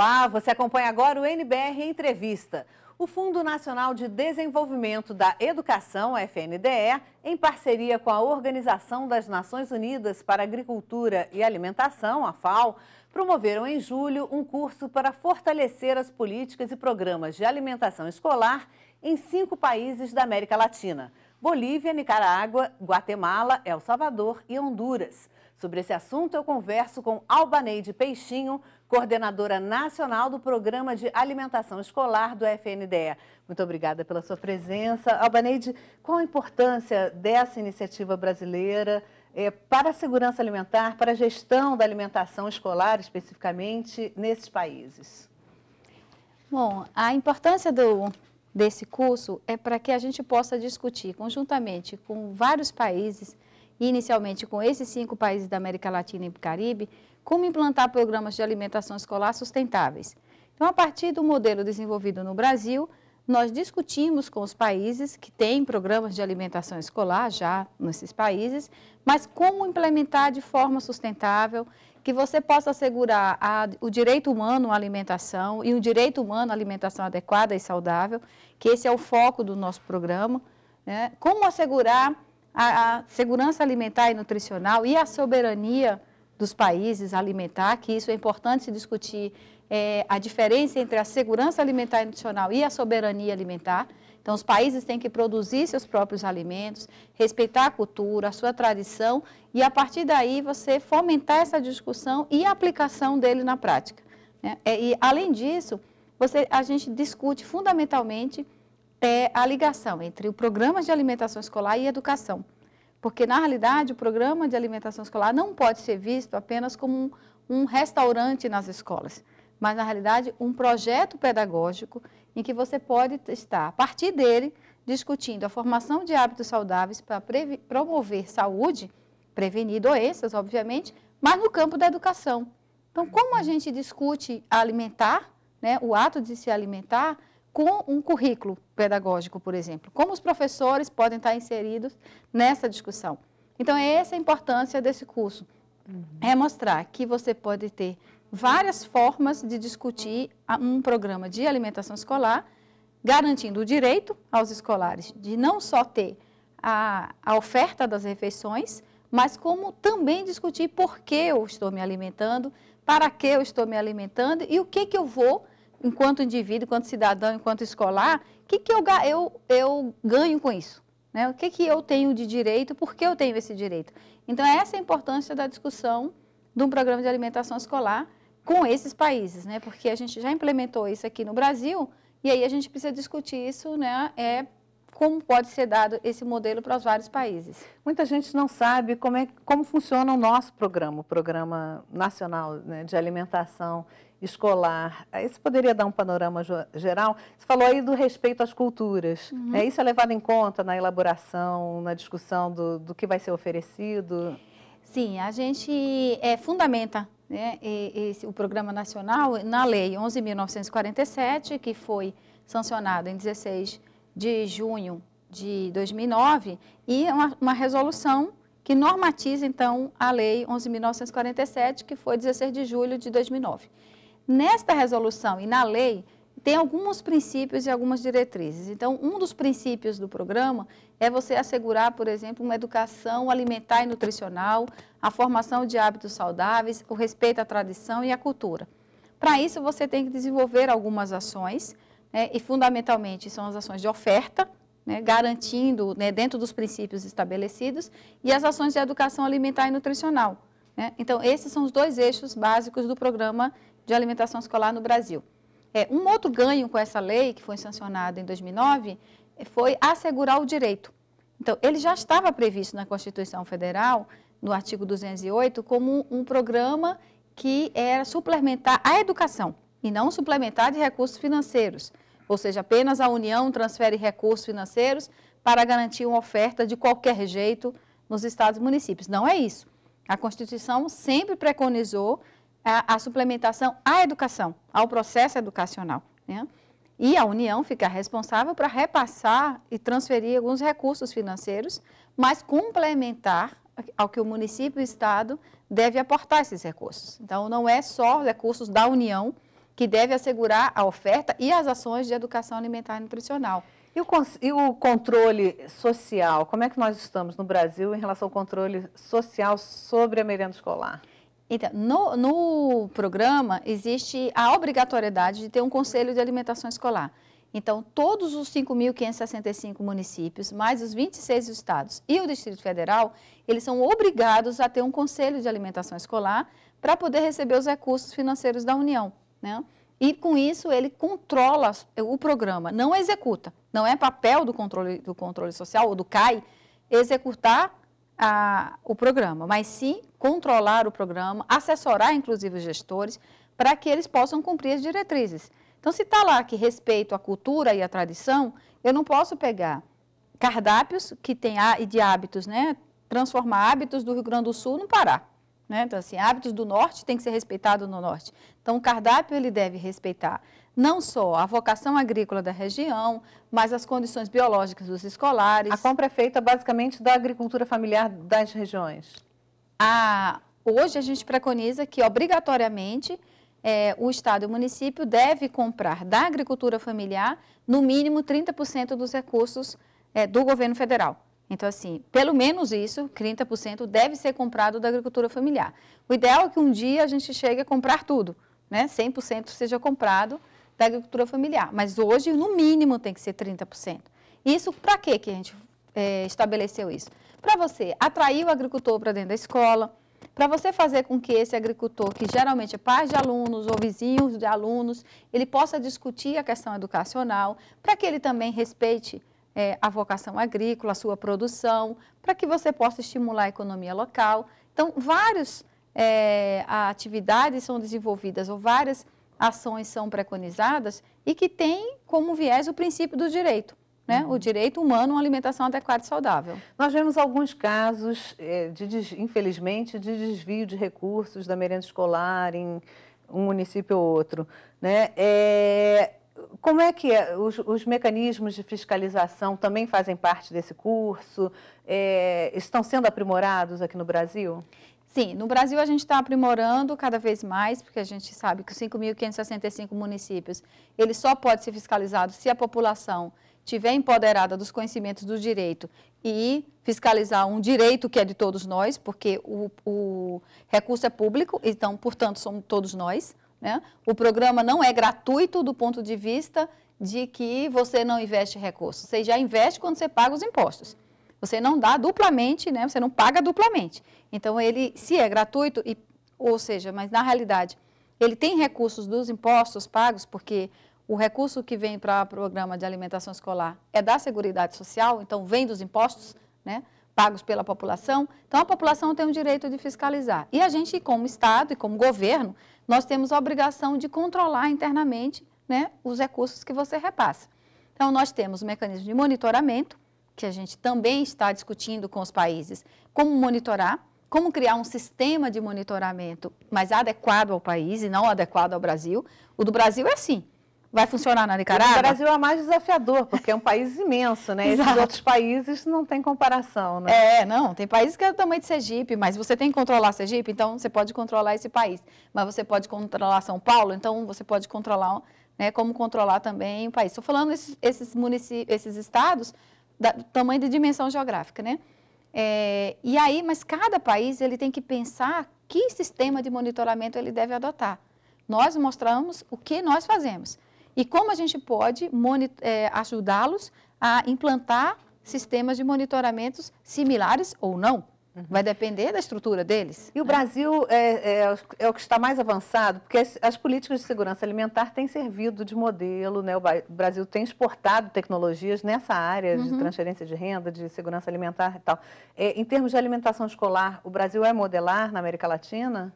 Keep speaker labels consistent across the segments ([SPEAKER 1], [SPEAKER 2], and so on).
[SPEAKER 1] Olá, você acompanha agora o NBR Entrevista. O Fundo Nacional de Desenvolvimento da Educação, FNDE, em parceria com a Organização das Nações Unidas para Agricultura e Alimentação, a FAO, promoveram em julho um curso para fortalecer as políticas e programas de alimentação escolar em cinco países da América Latina: Bolívia, Nicarágua, Guatemala, El Salvador e Honduras. Sobre esse assunto, eu converso com Albaneide Peixinho, coordenadora nacional do Programa de Alimentação Escolar do FNDE. Muito obrigada pela sua presença. Albaneide, qual a importância dessa iniciativa brasileira eh, para a segurança alimentar, para a gestão da alimentação escolar, especificamente, nesses países?
[SPEAKER 2] Bom, a importância do, desse curso é para que a gente possa discutir conjuntamente com vários países inicialmente com esses cinco países da América Latina e do Caribe, como implantar programas de alimentação escolar sustentáveis. Então, a partir do modelo desenvolvido no Brasil, nós discutimos com os países que têm programas de alimentação escolar já nesses países, mas como implementar de forma sustentável, que você possa assegurar a, o direito humano à alimentação e o direito humano à alimentação adequada e saudável, que esse é o foco do nosso programa. Né? Como assegurar a, a segurança alimentar e nutricional e a soberania dos países alimentar, que isso é importante se discutir é, a diferença entre a segurança alimentar e nutricional e a soberania alimentar. Então, os países têm que produzir seus próprios alimentos, respeitar a cultura, a sua tradição e, a partir daí, você fomentar essa discussão e a aplicação dele na prática. Né? É, e, além disso, você, a gente discute fundamentalmente é a ligação entre o programa de alimentação escolar e educação. Porque, na realidade, o programa de alimentação escolar não pode ser visto apenas como um, um restaurante nas escolas, mas, na realidade, um projeto pedagógico em que você pode estar, a partir dele, discutindo a formação de hábitos saudáveis para promover saúde, prevenir doenças, obviamente, mas no campo da educação. Então, como a gente discute alimentar, né, o ato de se alimentar, com um currículo pedagógico, por exemplo. Como os professores podem estar inseridos nessa discussão. Então, é essa a importância desse curso. Uhum. É mostrar que você pode ter várias formas de discutir um programa de alimentação escolar, garantindo o direito aos escolares de não só ter a, a oferta das refeições, mas como também discutir por que eu estou me alimentando, para que eu estou me alimentando e o que, que eu vou enquanto indivíduo, enquanto cidadão, enquanto escolar, o que, que eu, eu, eu ganho com isso? Né? O que, que eu tenho de direito, por que eu tenho esse direito? Então, essa é a importância da discussão de um programa de alimentação escolar com esses países, né? porque a gente já implementou isso aqui no Brasil e aí a gente precisa discutir isso, né? é como pode ser dado esse modelo para os vários países.
[SPEAKER 1] Muita gente não sabe como, é, como funciona o nosso programa, o Programa Nacional né, de Alimentação escolar. Você poderia dar um panorama geral? Você falou aí do respeito às culturas. Uhum. Né? Isso é levado em conta na elaboração, na discussão do, do que vai ser oferecido? Sim, a gente
[SPEAKER 2] é, fundamenta né, esse, o Programa Nacional na Lei 11.947, que foi sancionado em 16 de junho de 2009, e uma, uma resolução que normatiza, então, a Lei 11.947, que foi 16 de julho de 2009 nesta resolução e na lei tem alguns princípios e algumas diretrizes. Então, um dos princípios do programa é você assegurar, por exemplo, uma educação alimentar e nutricional, a formação de hábitos saudáveis, o respeito à tradição e à cultura. Para isso, você tem que desenvolver algumas ações, né, e fundamentalmente são as ações de oferta, né, garantindo, né, dentro dos princípios estabelecidos, e as ações de educação alimentar e nutricional. Né. Então, esses são os dois eixos básicos do programa de alimentação escolar no Brasil. É, um outro ganho com essa lei, que foi sancionada em 2009, eh, foi assegurar o direito. Então, ele já estava previsto na Constituição Federal, no artigo 208, como um programa que era suplementar a educação e não suplementar de recursos financeiros. Ou seja, apenas a União transfere recursos financeiros para garantir uma oferta de qualquer jeito nos estados e municípios. Não é isso. A Constituição sempre preconizou a suplementação à educação, ao processo educacional. Né? E a União fica responsável para repassar e transferir alguns recursos financeiros, mas complementar ao que o município e o Estado deve aportar esses recursos. Então, não é só recursos da União que deve assegurar a oferta e as ações de educação alimentar e nutricional.
[SPEAKER 1] E o, e o, controle social? Como é que nós estamos no Brasil em relação ao controle social sobre a merenda escolar?
[SPEAKER 2] Então, no, no programa existe a obrigatoriedade de ter um conselho de alimentação escolar. Então, todos os 5.565 municípios, mais os 26 estados e o Distrito Federal, eles são obrigados a ter um conselho de alimentação escolar para poder receber os recursos financeiros da União. Né? E com isso ele controla o programa, não executa. Não é papel do controle, do controle social ou do CAI executar a, o programa, mas sim controlar o programa, assessorar inclusive os gestores para que eles possam cumprir as diretrizes. Então, se está lá que respeito à cultura e à tradição, eu não posso pegar cardápios que tem e de hábitos, né? Transformar hábitos do Rio Grande do Sul no Pará. Né? Então, assim, hábitos do norte tem que ser respeitado no norte. Então, o cardápio ele deve respeitar não só a vocação agrícola da região, mas as condições biológicas dos escolares. A compra é feita basicamente da agricultura familiar das regiões? A, hoje a gente preconiza que obrigatoriamente é, o Estado e o município deve comprar da agricultura familiar no mínimo 30% dos recursos é, do governo federal. Então, assim, pelo menos isso, 30%, deve ser comprado da agricultura familiar. O ideal é que um dia a gente chegue a comprar tudo, né? 100% seja comprado, da agricultura familiar. Mas hoje, no mínimo, tem que ser 30%. Isso para quê que a gente é, estabeleceu isso? Para você atrair o agricultor para dentro da escola, para você fazer com que esse agricultor, que geralmente é pai de alunos ou vizinhos de alunos, ele possa discutir a questão educacional, para que ele também respeite é, a vocação agrícola, a sua produção, para que você possa estimular a economia local. Então, várias é, atividades são desenvolvidas ou várias ações são preconizadas e que tem como viés o princípio do direito. Né? Uhum. o direito humano a uma alimentação adequada e
[SPEAKER 1] saudável. Nós vemos alguns casos, eh, de, infelizmente, de desvio de recursos da merenda escolar em um município ou outro. Né? É, como é que é? Os, os, mecanismos de fiscalização também fazem parte desse curso? É, estão sendo aprimorados aqui no Brasil? Sim. Sim, no Brasil a gente está
[SPEAKER 2] aprimorando cada vez mais, porque a gente sabe que os 5.565 municípios, ele só pode ser fiscalizado se a população tiver empoderada dos conhecimentos do direito e fiscalizar um direito que é de todos nós, porque o, o recurso é público, então, portanto, somos todos nós. Né? O programa não é gratuito do ponto de vista de que você não investe recursos. Você já investe quando você paga os impostos. Você não dá duplamente, né? Você não paga duplamente. Então ele, se é gratuito, e, ou seja, mas na realidade ele tem recursos dos impostos pagos, porque o recurso que vem para o programa de alimentação escolar é da Seguridade Social, então vem dos impostos, né? Pagos pela população. Então a população tem o direito de fiscalizar. E a gente, como Estado e como governo, nós temos a obrigação de controlar internamente né, os recursos que você repassa. Então, nós temos o mecanismo de monitoramento, que a gente também está discutindo com os países, como monitorar, como criar um sistema de monitoramento mais adequado ao país e não adequado ao Brasil. O do Brasil é assim, Vai funcionar na Nicarágua? O Brasil
[SPEAKER 1] é mais desafiador, porque é um país imenso, né? Esses outros países não tem
[SPEAKER 2] comparação, né? É, não, tem países que é do tamanho de Sergipe, mas você tem que controlar Sergipe, então você pode controlar esse país. Mas você pode controlar São Paulo, então você pode controlar, né, como controlar também o país. Estou falando esses, esses, esses estados, da, tamanho de dimensão geográfica, né? É, e aí, mas cada país ele tem que pensar que sistema de monitoramento ele deve adotar. Nós mostramos o que nós fazemos e como a gente pode é, ajudá-los a implantar sistemas de monitoramentos
[SPEAKER 1] similares ou não. Uhum. Vai depender da estrutura deles. E o é. Brasil é, é, é o que está mais avançado, porque as, as, políticas de segurança alimentar têm servido de modelo, né? o Brasil tem exportado tecnologias nessa área uhum. de transferência de renda, de segurança alimentar e tal. É, em termos de alimentação escolar, o Brasil é modelar na América Latina?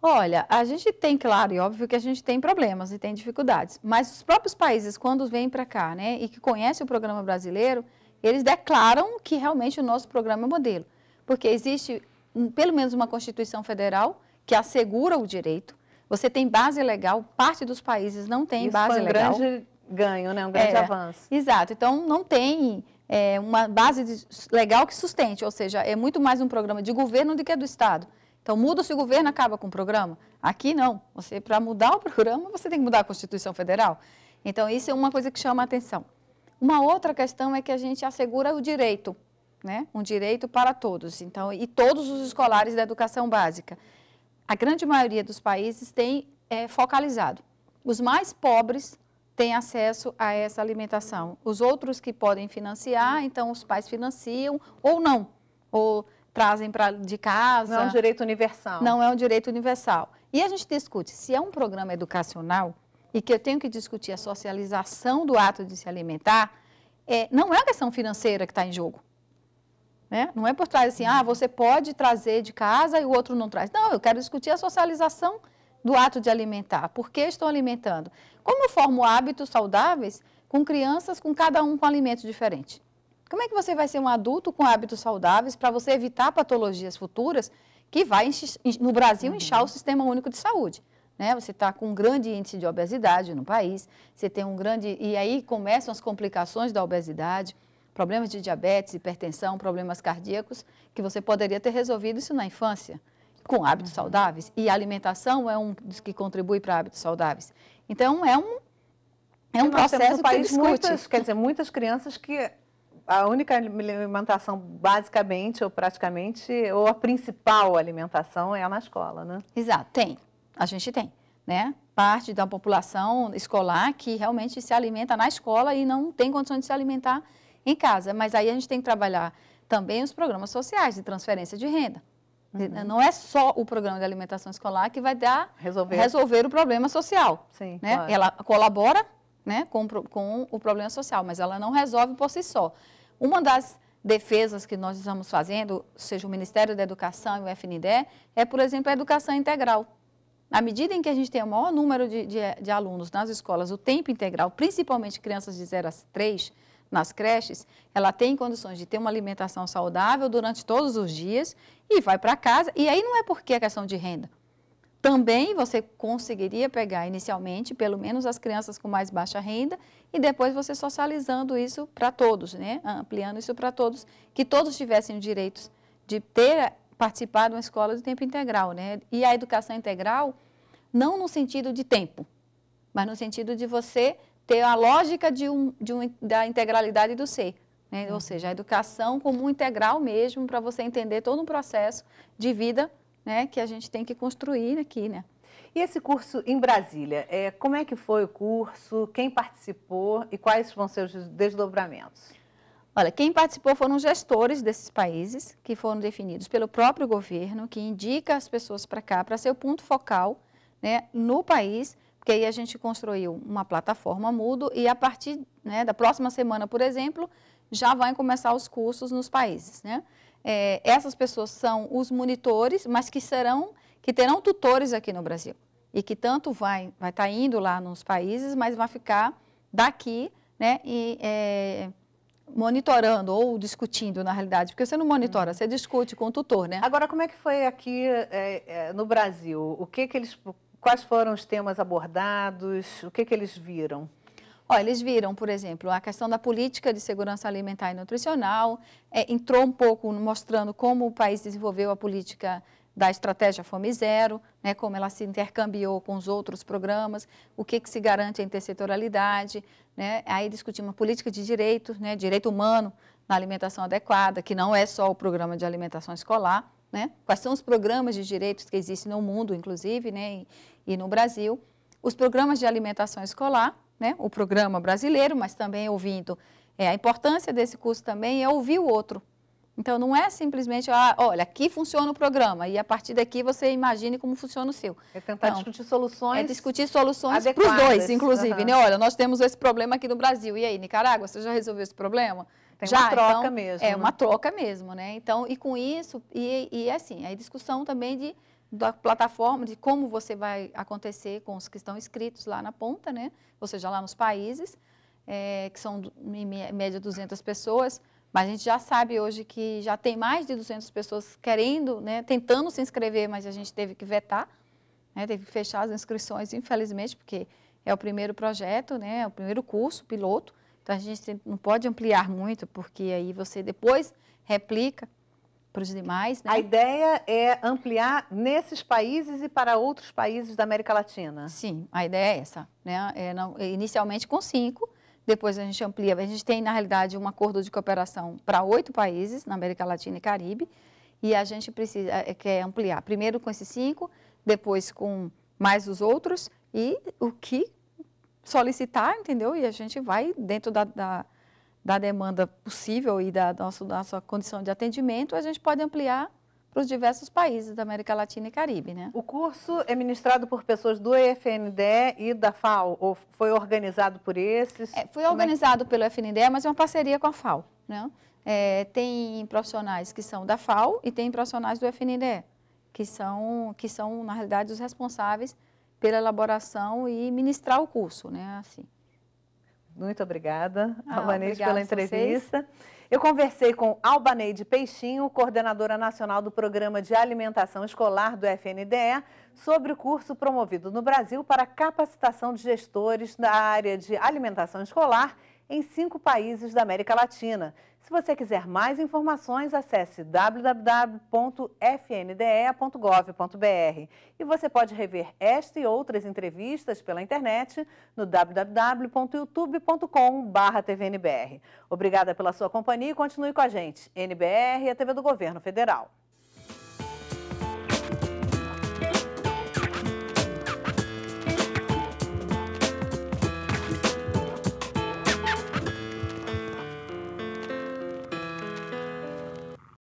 [SPEAKER 1] Olha, a gente tem, claro, e óbvio que a gente tem problemas e tem dificuldades, mas
[SPEAKER 2] os próprios países, quando vêm para cá né, e que conhecem o programa brasileiro, eles declaram que realmente o nosso programa é modelo porque existe pelo menos uma Constituição Federal que assegura o direito. Você tem base legal, parte dos países não tem Isso base foi um legal. grande
[SPEAKER 1] ganho, né? um grande é, avanço.
[SPEAKER 2] Exato, então não tem é, uma base de, legal que sustente, ou seja, é muito mais um programa de governo do que é do Estado. Então, muda-se o governo, acaba com o programa. Aqui, não. Você, para mudar o programa, você tem que mudar a Constituição Federal. Então, isso é uma coisa que chama a atenção. Uma outra questão é que a gente assegura o direito né? um direito para todos, então, e todos os escolares da educação básica. A grande maioria dos países tem é, focalizado. Os mais pobres têm acesso a essa alimentação. Os outros que podem financiar, então os pais financiam ou não, ou trazem para de casa. Não é um direito universal. Não é um direito universal. E a gente discute se é um programa educacional e que eu tenho que discutir a socialização do ato de se alimentar, é, não é a questão financeira que está em jogo. Né? Não é por trás assim, ah, você pode trazer de casa e o outro não traz. Não, eu quero discutir a socialização do ato de alimentar. Por que estou alimentando? Como eu formo hábitos saudáveis com crianças, com cada um com alimento diferente? Como é que você vai ser um adulto com hábitos saudáveis para você evitar patologias futuras que vai, no Brasil, inchar o uhum. sistema único de saúde? Né? Você está com um grande índice de obesidade no país, você tem um grande. E aí começam as complicações da obesidade problemas de diabetes, hipertensão, problemas cardíacos, que você poderia ter resolvido isso na infância, com hábitos uhum. saudáveis. E a alimentação é um dos que contribui para hábitos saudáveis. Então, é um,
[SPEAKER 1] é um processo um que discute. Muitas, quer dizer, muitas crianças que a única alimentação basicamente ou praticamente ou a principal alimentação é a na escola, né?
[SPEAKER 2] Exato, tem. A gente tem, né? Parte da população escolar que realmente se alimenta na escola e não tem condições de se alimentar em casa. Mas aí a gente tem que trabalhar também os programas sociais de transferência de renda. Uhum. Não é só o programa de alimentação escolar que vai dar
[SPEAKER 1] resolver, resolver
[SPEAKER 2] o problema social. Sim, né? Claro. Ela colabora né, com, com o problema social, mas ela não resolve por si só. Uma das defesas que nós estamos fazendo, seja o Ministério da Educação e o FNDE, é, por exemplo, a educação integral. Na medida em que a gente tem o maior número de, de, de alunos nas escolas, o tempo integral, principalmente crianças de 0 a 3, nas creches, ela tem condições de ter uma alimentação saudável durante todos os dias e vai para casa. E aí não é porque é questão de renda. Também você conseguiria pegar inicialmente, pelo menos as crianças com mais baixa renda, e depois você socializando isso para todos, né? ampliando isso para todos, que todos tivessem o direito de ter participar de uma escola de tempo integral. Né? E a educação integral, não no sentido de tempo, mas no sentido de você ter a lógica de um, de um, da integralidade do ser. Né? Uhum. Ou seja, a educação como um integral mesmo, para você entender todo um processo de vida né, que a gente tem que
[SPEAKER 1] construir aqui. Né? E esse curso em Brasília, é, como é que foi o curso, quem participou e quais vão ser os desdobramentos? Olha, quem participou foram
[SPEAKER 2] gestores desses países, que foram definidos pelo próprio governo, que indica as pessoas para cá, para ser o ponto focal né, no país, e aí a gente construiu uma plataforma Mudo e a partir né, da próxima semana, por exemplo, já vão começar os cursos nos países. Né? É, essas pessoas são os monitores, mas que serão, que terão tutores aqui no Brasil e que tanto vai vai estar tá indo lá nos países, mas vai ficar daqui, né, e é, monitorando ou discutindo
[SPEAKER 1] na realidade, porque você não monitora, uhum. você discute com o tutor, né? Agora, como é que foi aqui é, é no Brasil? O que que eles Quais foram os temas abordados? O que, que eles viram?
[SPEAKER 2] Olha, eles viram, por exemplo, a questão da política de segurança alimentar e nutricional, é, entrou um pouco mostrando como o país desenvolveu a política da estratégia Fome Zero, né, como ela se intercambiou com os outros programas, o que, que se garante a intersetorialidade. Né, aí discutimos a política de direitos, né, direito humano na alimentação adequada, que não é só o programa de alimentação escolar né? quais são os programas de direitos que existem no mundo, inclusive, né? e, e no Brasil, os programas de alimentação escolar, né? o programa brasileiro, mas também ouvindo. É, a importância desse curso também é ouvir o outro. Então, não é simplesmente, ah, olha, aqui funciona o programa e a partir daqui você imagine como funciona o seu. É tentar discutir soluções. É discutir soluções para os dois, inclusive. Uhum. Né? Olha, nós temos esse problema aqui no Brasil. E aí, Nicarágua, você já resolveu esse problema? Tem Já, uma troca então, mesmo. É, né? uma troca mesmo, né? Então, e com isso, e, e assim, a discussão também de, da plataforma, de como você vai acontecer com os que estão inscritos lá na ponta, né? Ou seja, lá nos países, é, que são em média 200 pessoas, mas a gente já sabe hoje que já tem mais de 200 pessoas querendo, né, tentando se inscrever, mas a gente teve que vetar, né, teve que fechar as inscrições, infelizmente, porque é o primeiro projeto, né, é o primeiro curso piloto, então a gente não pode ampliar muito, porque aí você depois
[SPEAKER 1] replica para os demais. Né? A ideia é ampliar nesses países e para outros países da América Latina. Sim, a ideia é essa. Né? É, não, é inicialmente
[SPEAKER 2] com cinco, depois a gente amplia. A gente tem, na realidade, um acordo de cooperação para oito países na América Latina e Caribe, e a gente precisa é, quer ampliar. Primeiro com esses cinco, depois com mais os outros, e o que solicitar, entendeu? E a gente vai dentro da, da, da demanda possível e da nossa, nossa condição de atendimento, a gente pode ampliar para os diversos países da América Latina e Caribe, né?
[SPEAKER 1] O curso é ministrado por pessoas do EFNDE e da FAO, ou foi organizado por esses? É, foi organizado é que... pelo FNDE, mas é uma parceria com a FAO, né? É,
[SPEAKER 2] tem profissionais que são da FAO e tem profissionais do FNDE, que são, que são na realidade, os responsáveis pela elaboração e ministrar o curso, né? Assim.
[SPEAKER 1] Muito obrigada, ah, Albaneide, pela entrevista. Eu conversei com Albaneide Peixinho, coordenadora nacional do Programa de Alimentação Escolar do FNDE, sobre o curso promovido no Brasil para capacitação de gestores da área de alimentação escolar em cinco países da América Latina. Se você quiser mais informações, acesse www.fnde.gov.br. E você pode rever esta e outras entrevistas pela internet no www.youtube.com.br. Obrigada pela sua companhia e continue com a gente. NBR e é a TV do Governo Federal.